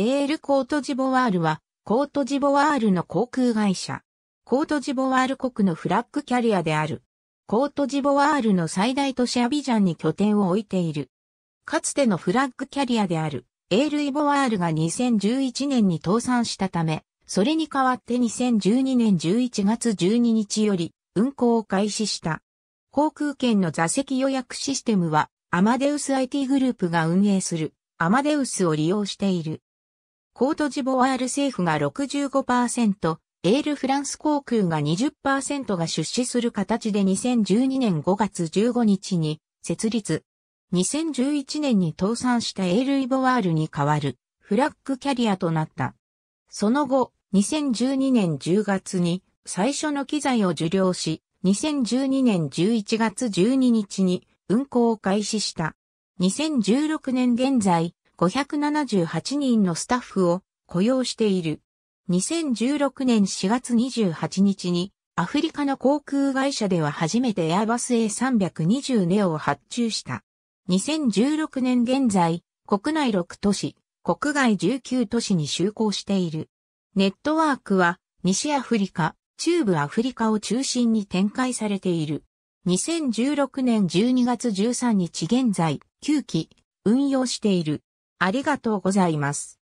エールコートジボワールは、コートジボワールの航空会社。コートジボワール国のフラッグキャリアである。コートジボワールの最大都市アビジャンに拠点を置いている。かつてのフラッグキャリアである、エールイボワールが2011年に倒産したため、それに代わって2012年11月12日より運航を開始した。航空券の座席予約システムは、アマデウス IT グループが運営する、アマデウスを利用している。コートジボワール政府が65%、エールフランス航空が20%が出資する形で2012年5月15日に設立。2011年に倒産したエールイボワールに代わるフラッグキャリアとなった。その後、2012年10月に最初の機材を受領し、2012年11月12日に運行を開始した。2016年現在、578人のスタッフを雇用している。2016年4月28日にアフリカの航空会社では初めてエアバス A320 ネオを発注した。2016年現在、国内6都市、国外19都市に就航している。ネットワークは西アフリカ、中部アフリカを中心に展開されている。2016年12月13日現在、9期運用している。ありがとうございます。